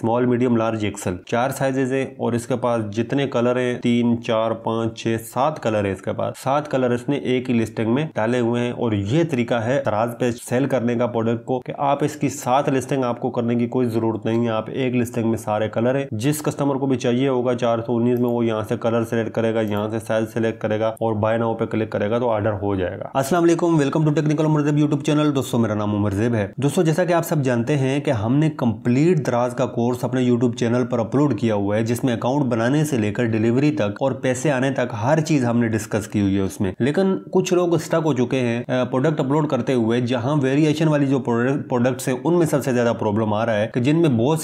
small medium large XL चार sizes है और इसके पास जितने कलर है तीन चार पाँच छः सात कलर है इसके पास सात कलर इसने एक ही लिस्टिंग में डाले हुए हैं और ये तरीका है राज पे सेल करने का प्रोडक्ट को कि आप इसकी सात लिस्टिंग आपको करने की कोई जरूरत नहीं है आप एक लिस्टिंग में सारे कलर है जिस कस्टमर को भी चाहिए होगा चार सौ उन्नीस में वो यहाँ से कलर सेलेक्ट करेगा यहाँ से साइज सेलेक्ट करेगा और बाय नाउ पे क्लिक करेगा तो ऑर्डर हो जाएगा असला welcome to technical Umarzeb YouTube channel दोस्तों मेरा नाम उमरजेब है दोस्तों जैसा कि आप सब जानते हैं कि हमने कम्प्लीट दराज का कोर्स कोर्स अपने यूट्यूब चैनल पर अपलोड किया हुआ है जिसमें अकाउंट बनाने से लेकर डिलीवरी तक और पैसे आने तक हर चीज हमने डिस्कस की हुई है उसमें लेकिन कुछ लोग स्टक हो चुके हैं प्रोडक्ट अपलोड करते हुए जहां वेरिएशन वाली जो प्रोडक्ट है उनमें सबसे ज्यादा प्रॉब्लम आ रहा है कि जिनमें बहुत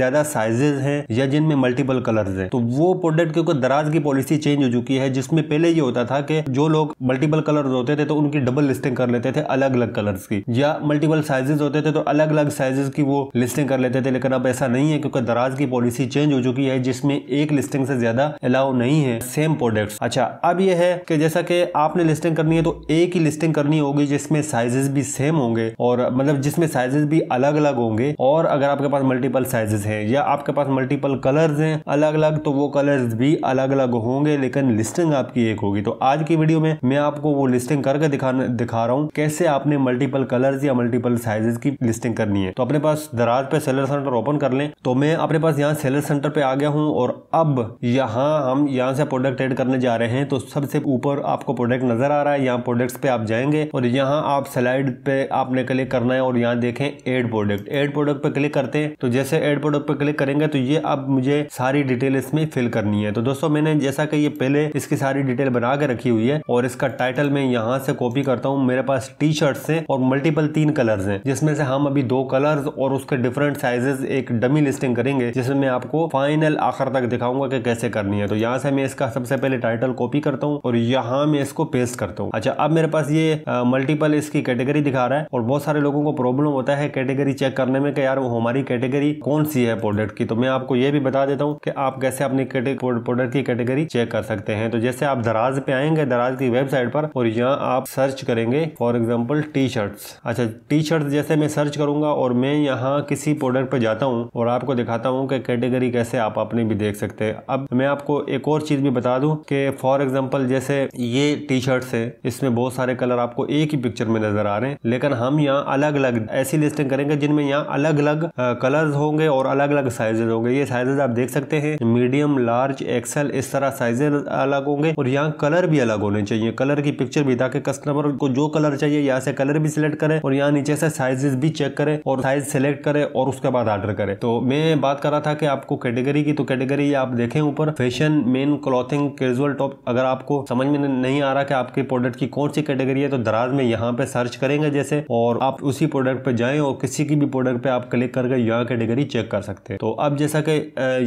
ज्यादा साइजेज हैं या जिनमें मल्टीपल कलर्स हैं तो वो प्रोडक्ट क्योंकि दराज की पॉलिसी चेंज हो चुकी है जिसमें पहले ये होता था कि जो लोग मल्टीपल कलर होते थे तो उनकी डबल लिस्टिंग कर लेते थे अलग अलग कलर्स की या मल्टीपल साइजेस होते थे तो अलग अलग साइजेस की वो लिस्टिंग कर लेते थे लेकिन अब ऐसा नहीं है क्योंकि दराज की पॉलिसी चेंज हो चुकी है जिसमें एक लिस्टिंग से ज्यादा अलाउ नहीं है सेम प्रोडक्ट अच्छा अब यह है कि जैसा कि आपने लिस्टिंग करनी है तो एक ही लिस्टिंग करनी होगी जिसमें साइजेस भी सेम होंगे और मतलब जिसमें साइजेस भी अलग अलग होंगे और अगर आपके पास मल्टीपल साइजेस हैं या आपके पास मल्टीपल कलर्स हैं अलग अलग तो वो कलर्स भी अलग अलग होंगे लेकिन लिस्टिंग आपकी एक होगी तो आज की वीडियो में मैं आपको वो लिस्टिंग करके दिखा दिखा रहा हूँ कैसे आपने मल्टीपल कलर्स या मल्टीपल साइजेस की लिस्टिंग करनी है तो अपने पास दराज पे सेलर सेंटर ओपन कर लें करने तो मैं अपने पास यहाँ सेलर सेंटर पे आ गया हूँ और अब यहाँ हम यहाँ से प्रोडक्ट एड करने जा रहे हैं तो सबसे ऊपर आपको प्रोडक्ट नजर आ रहा है यहाँ प्रोडक्ट्स पे आप जाएंगे और यहाँ आप स्लाइड पे आपने क्लिक करना है और यहाँ देखें एड प्रोडक्ट एड प्रोडक्ट पे क्लिक करते हैं तो जैसे एड प्रोडक्ट पे क्लिक करेंगे तो ये अब मुझे सारी डिटेल इसमें फिल करनी है तो दोस्तों मैंने जैसा कि ये पहले इसकी सारी डिटेल बना के रखी हुई है और इसका टाइटल मैं यहाँ से कॉपी करता हूँ मेरे पास टी शर्ट्स हैं और मल्टीपल तीन कलर्स हैं जिसमें से हम अभी दो कलर्स और उसके डिफरेंट साइजेस एक डमी डमी लिस्टिंग करेंगे जिसमें मैं आपको फाइनल आखिर तक दिखाऊंगा कि कैसे करनी है तो यहाँ से मैं इसका सबसे पहले टाइटल कॉपी करता हूँ और यहाँ मैं इसको पेस्ट करता हूँ अच्छा अब मेरे पास ये मल्टीपल इसकी कैटेगरी दिखा रहा है और बहुत सारे लोगों को प्रॉब्लम होता है कैटेगरी चेक करने में कि यार वो हमारी कैटेगरी कौन सी है प्रोडक्ट की तो मैं आपको ये भी बता देता हूँ कि आप कैसे अपनी प्रोडक्ट की कैटेगरी चेक कर सकते हैं तो जैसे आप दराज पे आएंगे दराज की वेबसाइट पर और यहाँ आप सर्च करेंगे फॉर एग्जाम्पल टी शर्ट्स अच्छा टी शर्ट जैसे मैं सर्च करूंगा और मैं यहाँ किसी प्रोडक्ट पर जाता हूँ और आपको दिखाता हूँ कि कैटेगरी कैसे आप अपनी भी देख सकते हैं अब मैं आपको एक और चीज़ भी बता दूँ कि फॉर एग्जाम्पल जैसे ये टी शर्ट्स है इसमें बहुत सारे कलर आपको एक ही पिक्चर में नज़र आ रहे हैं लेकिन हम यहाँ अलग अलग ऐसी लिस्टिंग करेंगे जिनमें यहाँ अलग अलग कलर्स होंगे और अलग अलग साइजेज होंगे ये साइजेज आप देख सकते हैं मीडियम लार्ज एक्सल इस तरह साइजेज अलग होंगे और यहाँ कलर भी अलग होने चाहिए कलर की पिक्चर भी ताकि कस्टमर को जो कलर चाहिए यहाँ से कलर भी सिलेक्ट करें और यहाँ नीचे से साइजेस भी चेक करें और साइज सेलेक्ट करें और उसके बाद ऑर्डर करें तो मैं बात कर रहा था कि आपको कैटेगरी की तो कैटेगरी आप देखें ऊपर fashion men clothing casual top अगर आपको समझ में नहीं आ रहा कि आपके प्रोडक्ट की कौन सी कैटेगरी है तो दराज में यहाँ पे सर्च करेंगे जैसे और आप उसी प्रोडक्ट पे जाएं और किसी की भी प्रोडक्ट पे आप क्लिक करके यहाँ कैटेगरी चेक कर सकते हैं तो अब जैसा कि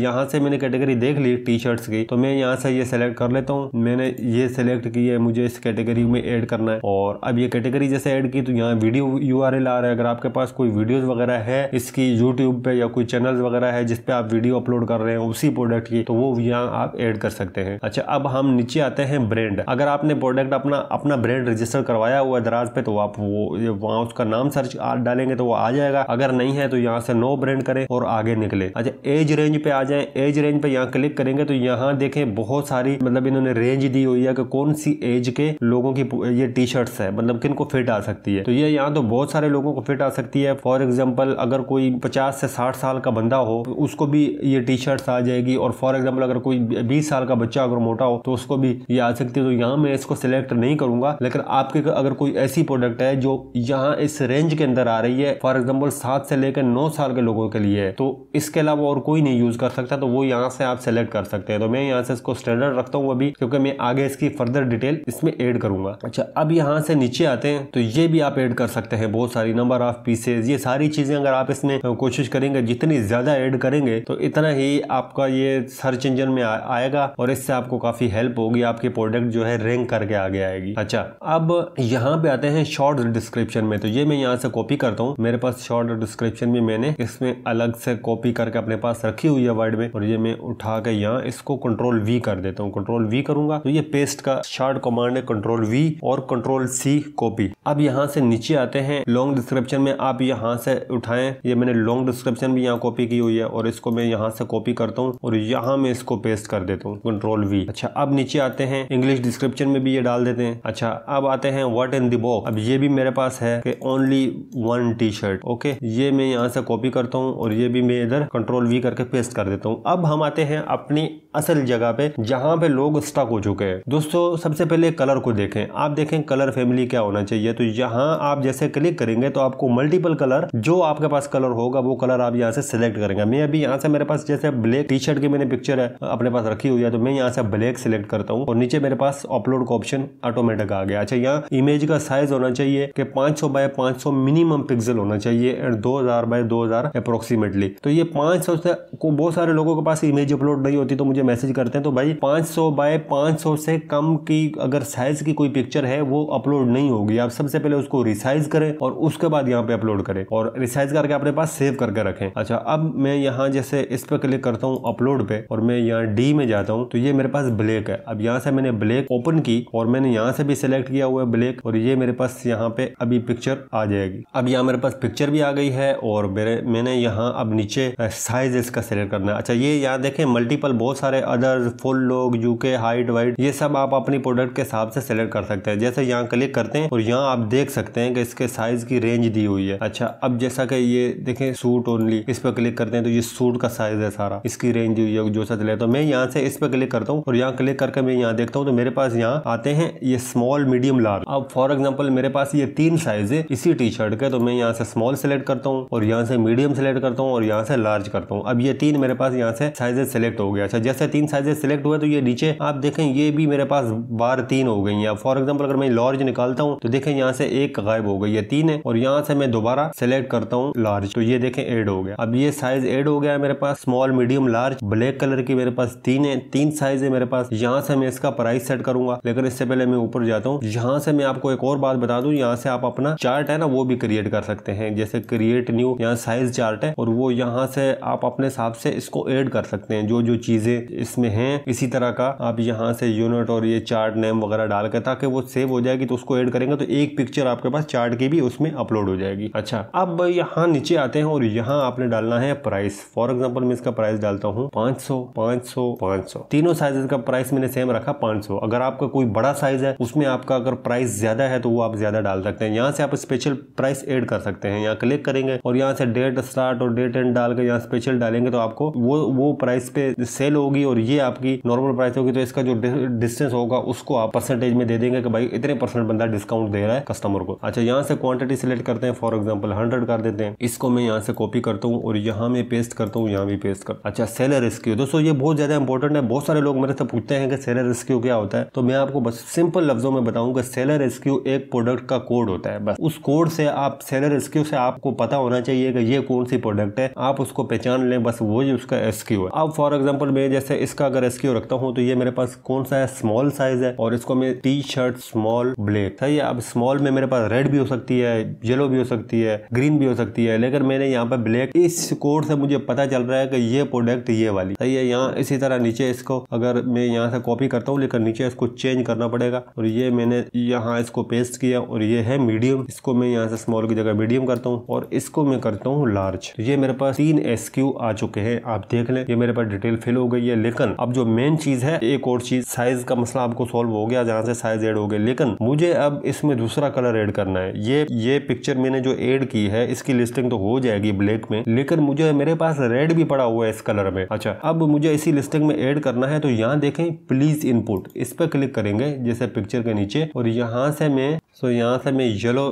यहाँ से मैंने कैटेगरी देख ली टी शर्ट्स की तो मैं यहाँ से ये सेलेक्ट कर लेता हूँ मैंने ये सेलेक्ट की है मुझे इस कैटेगरी में एड करना है और अब ये कैटेगरी जैसे एड की तो यहाँ वीडियो यू आ रहा है अगर आपके पास कोई वीडियोज वगैरह है इसकी यूट्यूब पे या कोई कोई चैनल वगैरह है जिसपे आप वीडियो अपलोड कर रहे हैं उसी प्रोडक्ट की तो वो यहाँ आप एड कर सकते हैं अच्छा अब हम नीचे आते हैं ब्रांड अगर आपने प्रोडक्ट अपना अपना ब्रांड रजिस्टर करवाया हुआ है दराज पे तो आप वो वहाँ उसका नाम सर्च डालेंगे तो वो आ जाएगा अगर नहीं है तो यहाँ से नो ब्रांड करें और आगे निकले अच्छा एज रेंज पे आ जाए एज रेंज पे यहाँ क्लिक करेंगे तो यहाँ देखें बहुत सारी मतलब इन्होंने रेंज दी हुई है कि कौन सी एज के लोगों की ये टी शर्ट्स है मतलब किन को फिट आ सकती है तो ये यहाँ तो बहुत सारे लोगों को फिट आ सकती है फॉर एग्जाम्पल अगर कोई पचास से साठ साल साल का बंदा हो उसको भी ये टी शर्ट्स आ जाएगी और फॉर एग्जाम्पल अगर कोई बीस साल का बच्चा अगर मोटा हो तो उसको भी ये आ सकती है तो यहाँ मैं इसको सिलेक्ट नहीं करूंगा लेकिन आपके अगर कोई ऐसी प्रोडक्ट है जो यहाँ इस रेंज के अंदर आ रही है फॉर एग्जाम्पल सात से लेकर नौ साल के लोगों के लिए तो इसके अलावा और कोई नहीं यूज़ कर सकता तो वो यहाँ से आप सेलेक्ट कर सकते हैं तो मैं यहाँ से इसको स्टैंडर्ड रखता हूँ अभी क्योंकि मैं आगे इसकी फर्दर डिटेल इसमें ऐड करूंगा अच्छा अब यहाँ से नीचे आते हैं तो ये भी आप ऐड कर सकते हैं बहुत सारी नंबर ऑफ पीसेज ये सारी चीज़ें अगर आप इसमें कोशिश करेंगे जितने जितनी ज़्यादा ऐड करेंगे तो इतना ही आपका ये सर्च इंजन में आ, आएगा और इससे आपको काफ़ी हेल्प होगी आपके प्रोडक्ट जो है रैंक करके आगे आएगी अच्छा अब यहाँ पे आते हैं शॉर्ट डिस्क्रिप्शन में तो ये मैं यहाँ से कॉपी करता हूँ मेरे पास शॉर्ट डिस्क्रिप्शन भी मैंने इसमें अलग से कॉपी करके अपने पास रखी हुई है वर्ड में और ये मैं उठा के यहाँ इसको कंट्रोल वी कर देता हूँ कंट्रोल वी करूंगा तो ये पेस्ट का शॉर्ट कमांड है कंट्रोल वी और कंट्रोल सी कॉपी अब यहाँ से नीचे आते हैं लॉन्ग डिस्क्रिप्शन में आप यहाँ से उठाएं ये मैंने लॉन्ग डिस्क्रिप्शन भी यहाँ यहाँ कॉपी की हुई है और इसको मैं यहाँ से कॉपी करता हूँ और यहाँ मैं इसको पेस्ट कर देता हूँ कंट्रोल वी अच्छा अब नीचे आते हैं इंग्लिश डिस्क्रिप्शन में भी ये डाल देते हैं अच्छा अब आते हैं वट इन दॉक्स अब ये भी मेरे पास है कि only one T shirt okay ये मैं यहाँ से कॉपी करता हूँ और ये भी मैं इधर कंट्रोल वी करके पेस्ट कर देता हूँ अब हम आते हैं अपनी असल जगह पे जहाँ पे लोग स्टक हो चुके हैं दोस्तों सबसे पहले कलर को देखें आप देखें कलर फैमिली क्या होना चाहिए तो यहाँ आप जैसे क्लिक करेंगे तो आपको मल्टीपल कलर जो आपके पास कलर होगा वो कलर आप यहाँ से सेलेक्ट करेंगे मैं अभी यहाँ से मेरे पास जैसे ब्लैक टी शर्ट की मैंने पिक्चर है अपने पास रखी हुई है तो मैं यहाँ से ब्लैक सेलेक्ट करता हूँ और नीचे मेरे पास अपलोड का ऑप्शन ऑटोमेटिक आ गया अच्छा यहाँ इमेज का साइज होना चाहिए कि पांच सौ बाय पांच सौ मिनिमम पिक्सल होना चाहिए एंड दो हजार बाय दो हजार अप्रोक्सीमेटली तो ये पांच सौ से को बहुत सारे लोगों के पास इमेज अपलोड नहीं होती तो मुझे मैसेज करते हैं तो भाई पांच सौ बाय पांच सौ से कम की अगर साइज की कोई पिक्चर है वो अपलोड नहीं होगी आप सबसे पहले उसको रिसाइज करें और उसके बाद यहाँ पे अपलोड करें और रिसाइज करके अपने पास सेव करके रखें अच्छा अच्छा अब मैं यहाँ जैसे इस पर क्लिक करता हूँ अपलोड पे और मैं यहाँ डी में जाता हूँ तो ये मेरे पास ब्लैक है अब यहाँ से मैंने ब्लैक ओपन की और मैंने यहाँ से भी सिलेक्ट किया हुआ है ब्लैक और ये मेरे पास यहाँ पे अभी पिक्चर आ जाएगी अब यहाँ मेरे पास पिक्चर भी आ गई है और मेरे मैंने यहाँ अब नीचे साइज इसका सिलेक्ट करना है अच्छा ये यहाँ देखें मल्टीपल बहुत सारे अदर फुल लोग यूके हाइट वाइट ये सब आप अपनी प्रोडक्ट के हिसाब से सिलेक्ट कर सकते हैं जैसे यहाँ क्लिक करते हैं और यहाँ आप देख सकते हैं कि इसके साइज की रेंज दी हुई है अच्छा अब जैसा कि ये देखें सूट ओनली इस पर क्लिक करते हैं तो ये सूट का साइज है सारा इसकी रेंज जो सा चले तो मैं यहाँ से इस पर क्लिक करता हूँ और यहाँ क्लिक करके मैं यहाँ देखता हूँ तो मेरे पास यहाँ आते हैं ये स्मॉल मीडियम लार्ज अब फॉर एग्जाम्पल मेरे पास ये तीन साइज है इसी टी शर्ट के तो मैं यहाँ से स्मॉल सेलेक्ट करता हूँ और यहाँ से मीडियम सेलेक्ट करता हूँ और यहाँ से लार्ज करता हूँ अब ये तीन मेरे पास यहाँ से साइजेस सेलेक्ट हो गया अच्छा जैसे तीन साइजेस सेलेक्ट हुए तो ये नीचे आप देखें ये भी मेरे पास बार तीन हो गई है फॉर एग्जाम्पल अगर मैं लार्ज निकालता हूँ तो देखें यहाँ से एक गायब हो गई है तीन है और यहाँ से मैं दोबारा सेलेक्ट करता हूँ लार्ज तो ये देखें एड हो गया अब ये साइज एड हो गया है मेरे पास small medium large black colour की मेरे पास तीन है तीन साइज है मेरे पास यहाँ से मैं इसका प्राइस सेट करूंगा लेकिन इससे पहले मैं ऊपर जाता हूँ यहाँ से मैं आपको एक और बात बता दू यहाँ से आप अपना चार्ट है ना वो भी क्रिएट कर सकते हैं जैसे क्रिएट न्यू यहाँ साइज चार्ट है और वो यहाँ से आप अपने हिसाब से इसको एड कर सकते हैं जो जो चीजें इसमें है इसी तरह का आप यहाँ से यूनिट और ये चार्ट नेम वगैरह डाल कर ताकि वो सेव हो जाएगी तो उसको एड करेंगे तो एक पिक्चर आपके पास चार्ट की भी उसमें अपलोड हो जाएगी अच्छा अब यहाँ नीचे आते हैं और यहाँ आपने डालना है प्राइस फॉर एग्जाम्पल मैं इसका प्राइस डालता हूँ पांच सौ पांच सौ पांच सौ तीनों साइजेस का प्राइस मैंने सेम रखा पांच सौ अगर आपका कोई बड़ा साइज है उसमें आपका अगर प्राइस ज्यादा है तो वो आप ज्यादा डाल सकते हैं यहाँ से आप स्पेशल प्राइस एड कर सकते हैं यहाँ क्लिक करेंगे और यहाँ से डेट स्टार्ट और डेट एंड डालकर यहाँ स्पेशल डालेंगे तो आपको वो वो प्राइस पे सेल होगी और ये आपकी नॉर्मल प्राइस होगी तो इसका जो डिस्टेंस होगा उसको आप परसेंटेज में दे देंगे कि भाई इतने परसेंट बंदा डिस्काउंट दे रहा है कस्टमर को अच्छा यहाँ से क्वांटिटी सिलेक्ट करते हैं फॉर एग्जाम्पल हंड्रेड कर देते हैं इसको मैं यहाँ से कॉपी करता हूँ और यहाँ में पेस्ट करता हूँ यहाँ भी पेस्ट कर अच्छा सेलर रेस्क्यू दोस्तों ये बहुत ज़्यादा इंपॉर्टेंट है बहुत सारे लोग मेरे से पूछते हैं कि सेलर रेस्क्यू क्या होता है तो मैं आपको बस सिंपल लफ्जों में बताऊँ कि सेलर रेस्क्यू एक प्रोडक्ट का कोड होता है बस उस कोड से आप सेलर रेस्क्यू से आपको पता होना चाहिए कि ये कौन सी प्रोडक्ट है आप उसको पहचान लें बस वही उसका रेस्क्यू है अब फॉर एग्जाम्पल मैं जैसे इसका अगर रेस्क्यू रखता हूँ तो ये मेरे पास कौन सा है स्मॉल साइज है और इसको मैं टी शर्ट स्मॉल ब्लैक सही है अब स्मॉल में मेरे पास रेड भी हो सकती है येलो भी हो सकती है ग्रीन भी हो सकती है लेकिन मैंने यहाँ पर ब्लैक इस इस कोड से मुझे पता चल रहा है कि ये प्रोडक्ट ये वाली सही है यहाँ इसी तरह नीचे इसको अगर मैं यहाँ से कॉपी करता हूँ लेकिन नीचे इसको चेंज करना पड़ेगा और ये मैंने यहाँ इसको पेस्ट किया और ये है मीडियम इसको मैं यहाँ से स्मॉल की जगह मीडियम करता हूँ और इसको मैं करता हूँ लार्ज तो ये मेरे पास तीन एस आ चुके हैं आप देख लें ये मेरे पास डिटेल फिल हो गई है लेकिन अब जो मेन चीज है एक और चीज साइज का मसला आपको सोल्व हो गया जहाँ से साइज एड हो गया लेकिन मुझे अब इसमें दूसरा कलर एड करना है ये ये पिक्चर मैंने जो एड की है इसकी लिस्टिंग तो हो जाएगी ब्लैक में लेकर मुझे मेरे पास रेड भी पड़ा हुआ है इस कलर में अच्छा अब मुझे इसी लिस्टिंग में एड करना है तो यहाँ देखें प्लीज इनपुट इस पर क्लिक करेंगे जैसे पिक्चर के नीचे और यहाँ से मैं सो यहाँ से मैं येलो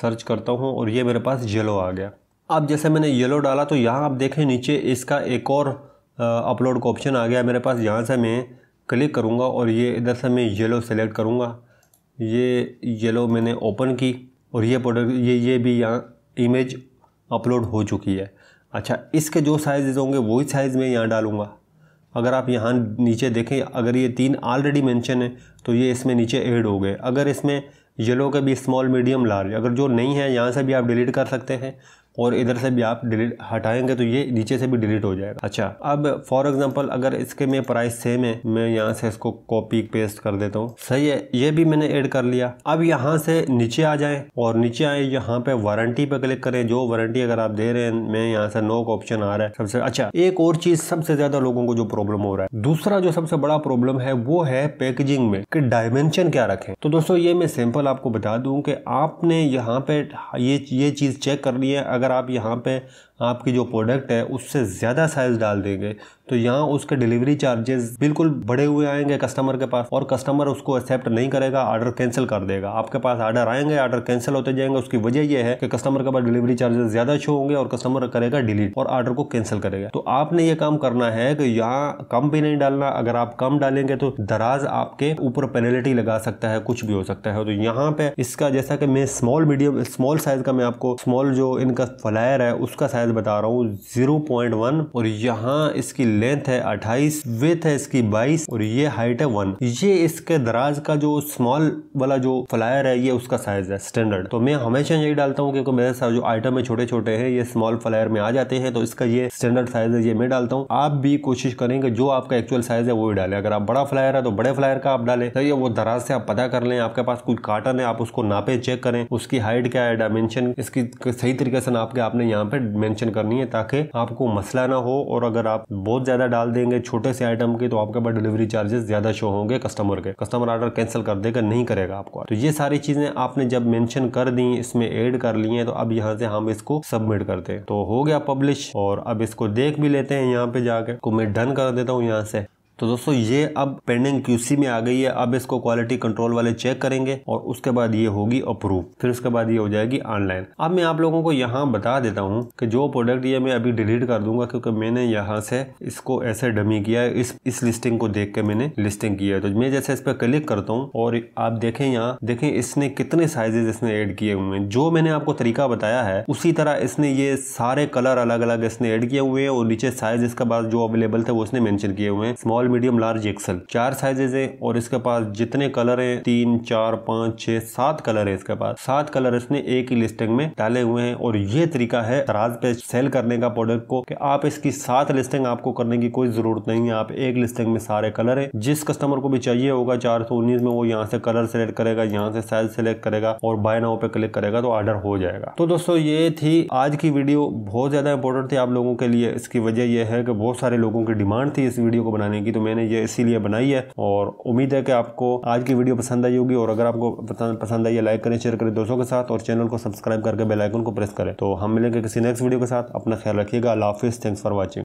सर्च करता हूँ और ये मेरे पास येलो आ गया अब जैसे मैंने येलो डाला तो यहाँ आप देखें नीचे इसका एक और अपलोड का ऑप्शन आ गया मेरे पास यहाँ से मैं क्लिक करूँगा और ये इधर से मैं येलो सेलेक्ट करूँगा ये येलो मैंने ओपन की और ये प्रोडक्ट ये ये भी यहाँ इमेज अपलोड हो चुकी है अच्छा इसके जो साइज़ होंगे वही साइज़ मैं यहाँ डालूँगा अगर आप यहाँ नीचे देखें अगर ये तीन ऑलरेडी मेंशन है तो ये इसमें नीचे ऐड हो गए अगर इसमें येलो के भी स्मॉल मीडियम लार्ज अगर जो नहीं है यहाँ से भी आप डिलीट कर सकते हैं और इधर से भी आप डिलीट हटाएंगे तो ये नीचे से भी डिलीट हो जाएगा अच्छा अब फॉर एग्जाम्पल अगर इसके में प्राइस सेम है मैं यहाँ से इसको कॉपी पेस्ट कर देता हूँ सही है ये भी मैंने ऐड कर लिया अब यहाँ से नीचे आ जाए और नीचे आए यहाँ पे वारंटी पे क्लिक करें जो वारंटी अगर आप दे रहे हैं मैं यहाँ से नो का ऑप्शन आ रहा है सबसे अच्छा एक और चीज सबसे ज्यादा लोगों को जो प्रॉब्लम हो रहा है दूसरा जो सबसे बड़ा प्रॉब्लम है वो है पैकेजिंग में कि डायमेंशन क्या रखें तो दोस्तों ये मैं सैंपल आपको बता दूं कि आपने यहाँ पे ये ये चीज चेक करनी है अगर अगर आप यहाँ पे आपकी जो प्रोडक्ट है उससे ज़्यादा साइज़ डाल देंगे तो यहाँ उसके डिलीवरी चार्जेस बिल्कुल बढ़े हुए आएंगे कस्टमर के पास और कस्टमर उसको एक्सेप्ट नहीं करेगा ऑर्डर कैंसिल कर देगा आपके पास ऑर्डर आएंगे ऑर्डर कैंसिल होते जाएंगे उसकी वजह यह है कि कस्टमर के पास डिलीवरी चार्जेस ज़्यादा शो होंगे और कस्टमर करेगा डिलीट और ऑर्डर को कैंसिल करेगा तो आपने ये काम करना है कि यहाँ कम भी नहीं डालना अगर आप कम डालेंगे तो दराज आपके ऊपर पेनल्टी लगा सकता है कुछ भी हो सकता है तो यहाँ पे इसका जैसा कि मैं स्मॉल मीडियम स्मॉल साइज़ का मैं आपको स्मॉल जो इनका फ्लायर है उसका साइज साइज बता रहा हूँ जीरो पॉइंट वन और यहाँ इसकी लेंथ है अट्ठाईस विथ है इसकी बाईस और ये हाइट है वन ये इसके दराज का जो स्मॉल वाला जो फ्लायर है ये उसका साइज है स्टैंडर्ड तो मैं हमेशा यही डालता हूँ क्योंकि मेरे साथ जो आइटम है छोटे छोटे हैं ये स्मॉल फ्लायर में आ जाते हैं तो इसका ये स्टैंडर्ड साइज है ये मैं डालता हूँ आप भी कोशिश करेंगे जो आपका एक्चुअल साइज है वो ही डालें अगर आप बड़ा फ्लायर है तो बड़े फ्लायर का आप डालें तो ये वो दराज से आप पता कर लें आपके पास कोई काटन है आप उसको नापे चेक करें उसकी हाइट क्या है डायमेंशन इसकी सही तरीके से नाप के आपने यहाँ पे मेंशन करनी है ताकि आपको मसला ना हो और अगर आप बहुत ज़्यादा डाल देंगे छोटे से आइटम के तो आपके पास डिलीवरी चार्जेस ज़्यादा शो होंगे कस्टमर के कस्टमर ऑर्डर कैंसिल कर देगा नहीं करेगा आपको तो ये सारी चीज़ें आपने जब मैंशन कर दी इसमें एड कर ली है तो अब यहाँ से हम इसको सबमिट करते हैं तो हो गया पब्लिश और अब इसको देख भी लेते हैं यहाँ पे जाके को मैं डन कर देता हूँ यहाँ से तो दोस्तों ये अब पेंडिंग क्यूसी में आ गई है अब इसको क्वालिटी कंट्रोल वाले चेक करेंगे और उसके बाद ये होगी अप्रूव फिर उसके बाद ये हो जाएगी ऑनलाइन अब मैं आप लोगों को यहाँ बता देता हूँ कि जो प्रोडक्ट ये मैं अभी डिलीट कर दूंगा क्योंकि मैंने यहाँ से इसको ऐसे डमी किया है इस इस लिस्टिंग को देख के मैंने लिस्टिंग किया है तो मैं जैसे इस पर क्लिक करता हूँ और आप देखें यहाँ देखें इसने कितने साइजेज इसने ऐड किए हुए हैं जो मैंने आपको तरीका बताया है उसी तरह इसने ये सारे कलर अलग अलग इसने ऐड किए हुए हैं और नीचे साइज इसके बाद जो अवेलेबल थे वो इसने मैंशन किए हुए हैं स्मॉल मीडियम लार्ज एक्सल चार साइजेज है और इसके पास जितने कलर है तीन चार पांच छह सात कलर है इसके पास सात कलर इसने एक ही लिस्टिंग में डाले हुए हैं और ये तरीका है राज पे सेल करने का प्रोडक्ट को कि आप इसकी सात लिस्टिंग आपको करने की कोई जरूरत नहीं है आप एक लिस्टिंग में सारे कलर है जिस कस्टमर को भी चाहिए होगा चार सौ उन्नीस में वो यहाँ से कलर सेलेक्ट करेगा यहाँ से साइज सेलेक्ट करेगा और बाय नाउ पे क्लिक करेगा तो ऑर्डर हो जाएगा तो दोस्तों ये थी आज की वीडियो बहुत ज्यादा इंपॉर्टेंट थी आप लोगों के लिए इसकी वजह यह है कि बहुत सारे लोगों की डिमांड थी इस वीडियो को बनाने की तो तो मैंने ये इसीलिए बनाई है और उम्मीद है कि आपको आज की वीडियो पसंद आई होगी और अगर आपको पसंद आई है लाइक करें शेयर करें दोस्तों के साथ और चैनल को सब्सक्राइब करके बेलाइकन को प्रेस करें तो हम मिलेंगे किसी नेक्स्ट वीडियो के साथ अपना ख्याल रखिएगा अला हाफिज़ थैंक्स फॉर वॉचिंग